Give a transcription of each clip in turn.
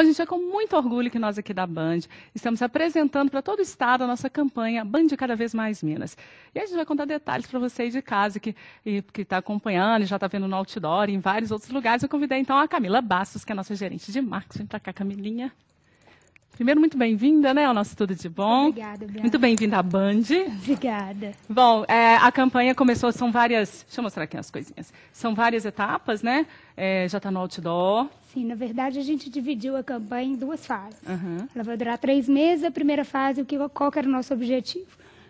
Então, a gente é com muito orgulho que nós aqui da Band estamos apresentando para todo o Estado a nossa campanha Band Cada Vez Mais Minas. E a gente vai contar detalhes para vocês de casa que está acompanhando, já está vendo no outdoor, em vários outros lugares. Eu convidei então a Camila Bastos, que é a nossa gerente de marketing, para cá, Camilinha. Primeiro, muito bem-vinda, né, ao nosso Tudo de Bom. Obrigada, Muito bem-vinda à Band. Obrigada. Bom, é, a campanha começou, são várias, deixa eu mostrar aqui as coisinhas. São várias etapas, né? É, já está no outdoor. Sim, na verdade, a gente dividiu a campanha em duas fases. Uhum. Ela vai durar três meses, a primeira fase, o que, qual era o nosso objetivo?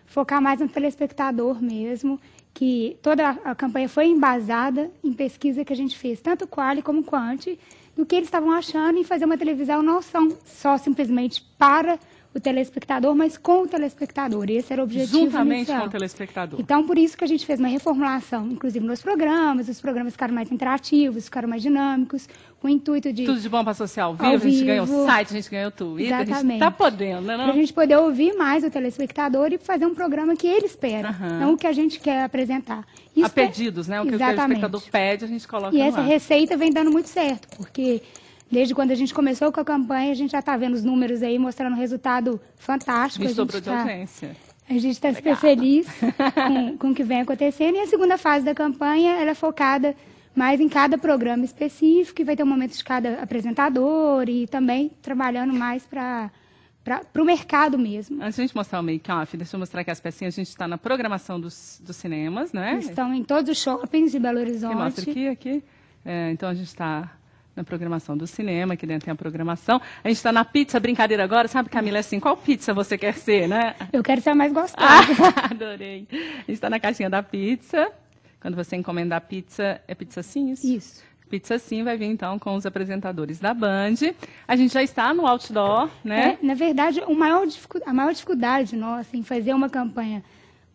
Focar mais no telespectador mesmo, que toda a campanha foi embasada em pesquisa que a gente fez, tanto quali como quanti, do que eles estavam achando em fazer uma televisão não são só simplesmente para o telespectador, mas com o telespectador. Esse era o objetivo Juntamente inicial. com o telespectador. Então, por isso que a gente fez uma reformulação, inclusive nos programas, os programas ficaram mais interativos, ficaram mais dinâmicos, com o intuito de... Tudo de bom para social vivo, vivo, a gente ganhou o site, a gente ganhou o Twitter, Exatamente. a gente está podendo, né? Para a gente poder ouvir mais o telespectador e fazer um programa que ele espera, uhum. não o que a gente quer apresentar. Isso a pedidos, né? O que Exatamente. o telespectador pede, a gente coloca E essa receita vem dando muito certo, porque Desde quando a gente começou com a campanha, a gente já está vendo os números aí mostrando um resultado fantástico. Me sobrou de tá... audiência. A gente está super feliz com, com o que vem acontecendo. E a segunda fase da campanha ela é focada mais em cada programa específico e vai ter um momento de cada apresentador e também trabalhando mais para para o mercado mesmo. Antes de a gente mostrar o make-off, deixa eu mostrar que as pecinhas a gente está na programação dos, dos cinemas, né? Estão em todos os shoppings de Belo Horizonte. Que mostra aqui, aqui. É, então a gente está na programação do cinema, que dentro tem a programação. A gente está na pizza brincadeira agora, sabe, Camila, é assim, qual pizza você quer ser, né? Eu quero ser a mais gostosa. Ah, adorei. A gente está na caixinha da pizza. Quando você encomendar pizza, é pizza sim isso? Isso. Pizza Sim vai vir então com os apresentadores da Band. A gente já está no outdoor, né? É, na verdade, maior a maior dificuldade nossa em fazer uma campanha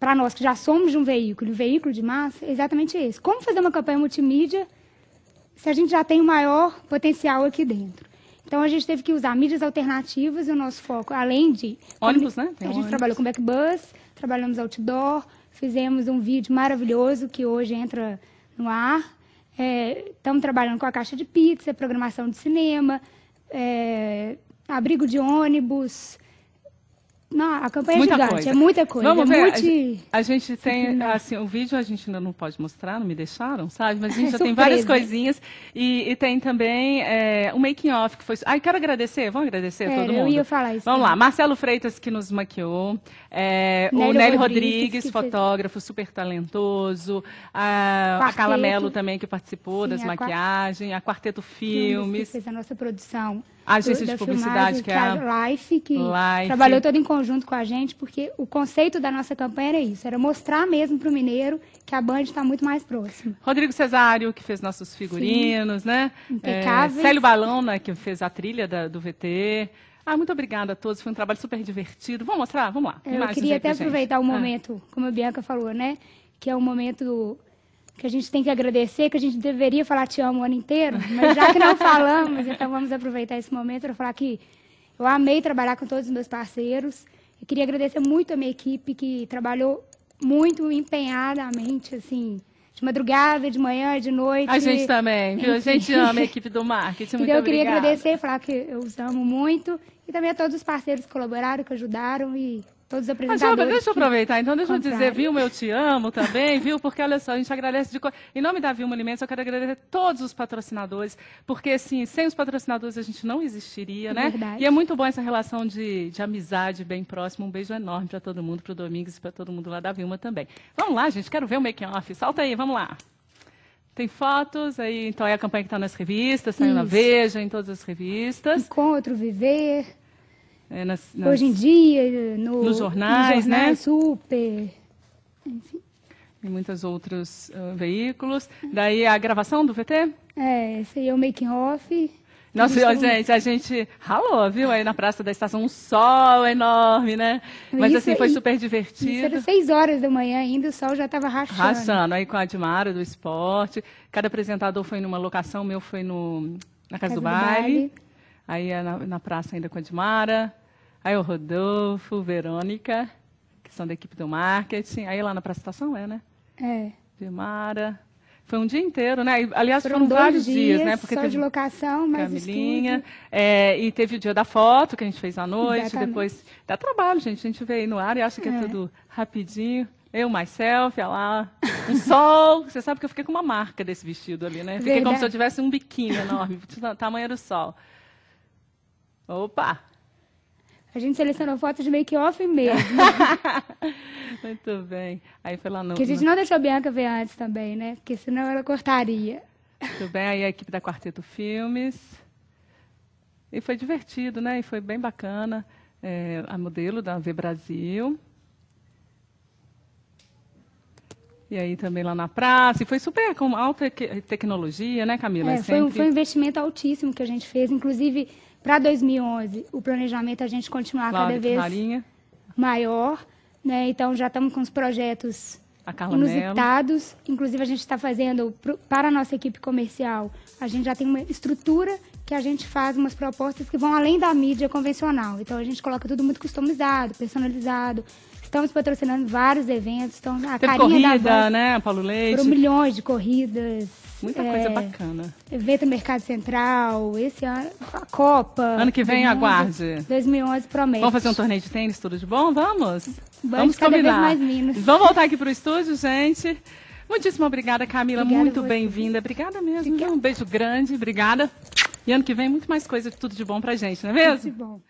para nós que já somos de um veículo, um veículo de massa, é exatamente isso. Como fazer uma campanha multimídia se a gente já tem o maior potencial aqui dentro. Então a gente teve que usar mídias alternativas e o nosso foco, além de. Ônibus, né? Tem a gente ônibus. trabalhou com backbus, trabalhamos outdoor, fizemos um vídeo maravilhoso que hoje entra no ar. Estamos é, trabalhando com a caixa de pizza, programação de cinema, é, abrigo de ônibus, não, a campanha é muita é gigante, coisa. é muita coisa. Vamos é ver, multi... a, gente tem, assim, o vídeo a gente ainda não pode mostrar, não me deixaram, sabe? Mas a gente já tem várias coisinhas e, e tem também é, o making off que foi... Ai, quero agradecer, vamos agradecer é, a todo mundo? eu ia falar isso. Vamos lá, Marcelo Freitas que nos maquiou, é, o Nelly Rodrigues, Rodrigues fotógrafo fez... super talentoso, a, a Carla Mello também que participou Sim, das maquiagens, a Quarteto Filmes. Que fez a nossa produção a agência de publicidade, é que é a Life, que Life. trabalhou todo em conjunto com a gente, porque o conceito da nossa campanha era isso, era mostrar mesmo para o mineiro que a Band está muito mais próxima. Rodrigo Cesário, que fez nossos figurinos, Sim. né? Impecáveis. É, Célio Balona, né, que fez a trilha da, do VT. Ah, muito obrigada a todos, foi um trabalho super divertido. Vamos mostrar? Vamos lá. Eu queria até aproveitar o um ah. momento, ah. como a Bianca falou, né? Que é um momento que a gente tem que agradecer, que a gente deveria falar te amo o ano inteiro, mas já que não falamos, então vamos aproveitar esse momento para falar que eu amei trabalhar com todos os meus parceiros. Eu queria agradecer muito a minha equipe que trabalhou muito empenhadamente, assim, de madrugada, de manhã, de noite. A gente também, viu? A gente ama a equipe do marketing. Muito então, eu queria obrigada. agradecer, falar que eu os amo muito. E também a todos os parceiros que colaboraram, que ajudaram. E Todos ah, os deixa eu aproveitar, então deixa contrário. eu dizer, Vilma, eu te amo também, viu? Porque olha só, a gente agradece de. Co... Em nome da Vilma Alimentos, eu quero agradecer todos os patrocinadores, porque assim, sem os patrocinadores a gente não existiria, é né? Verdade. E é muito bom essa relação de, de amizade bem próxima. Um beijo enorme para todo mundo, para o Domingos e para todo mundo lá da Vilma também. Vamos lá, gente, quero ver o make-off. Salta aí, vamos lá. Tem fotos, aí então é a campanha que está nas revistas, saiu na Veja, em todas as revistas. Encontro, Viver. É, nas, nas, Hoje em dia, no, nos jornais, nos jornais né? super, enfim. E muitos outros uh, veículos. Daí a gravação do VT? É, esse aí é o making off. Nossa, gente, a gente ralou, viu? Aí na Praça da Estação, um sol enorme, né? É Mas isso, assim, foi super divertido. Isso era seis horas da manhã ainda, o sol já estava rachando. Rachando, aí com a Admara do esporte. Cada apresentador foi numa locação, o meu foi no, na Casa, Casa do, do baile. baile. Aí na, na praça ainda com a Edmara, aí o Rodolfo, Verônica, que são da equipe do marketing. Aí lá na praça estação é, né? É. Edmara, foi um dia inteiro, né? Aliás, foram, foram vários dias, dias, né? Porque só teve de locação, mas Camilinha, é, e teve o dia da foto que a gente fez à noite, Exatamente. depois dá trabalho, gente. A gente vê aí no ar e acha que é, é tudo rapidinho. Eu, myself, olha lá, um sol. Você sabe que eu fiquei com uma marca desse vestido ali, né? Fiquei Verdade. como se eu tivesse um biquinho enorme, tamanho do sol. Opa! A gente selecionou fotos de make-off mesmo. Muito bem. Aí foi lá no. Que a gente não deixou a Bianca ver antes também, né? Porque senão ela cortaria. Muito bem. Aí a equipe da Quarteto Filmes. E foi divertido, né? E foi bem bacana. É, a modelo da V Brasil. E aí também lá na praça, e foi super com alta tecnologia, né, Camila? É, foi, foi um investimento altíssimo que a gente fez. Inclusive, para 2011, o planejamento é a gente continuar Laura, cada vez Marinha. maior. Né? Então, já estamos com os projetos inusitados. Mello. Inclusive, a gente está fazendo, para a nossa equipe comercial, a gente já tem uma estrutura que a gente faz umas propostas que vão além da mídia convencional. Então, a gente coloca tudo muito customizado, personalizado. Estamos patrocinando vários eventos. Então, a Teve carinha corrida, da voz, né, Paulo Leite? Foram milhões de corridas, Muita é, coisa bacana. Evento Mercado Central, esse ano, a Copa. Ano que vem, aguarde. 2011 promete. Vamos fazer um torneio de tênis, tudo de bom? Vamos? Band Vamos combinar. Vamos voltar aqui para o estúdio, gente. Muitíssimo obrigada, Camila. Obrigada muito bem-vinda. Obrigada mesmo. Obrigada. Um beijo grande. Obrigada. E ano que vem, muito mais coisa, tudo de bom para gente, não é mesmo? Tudo de bom.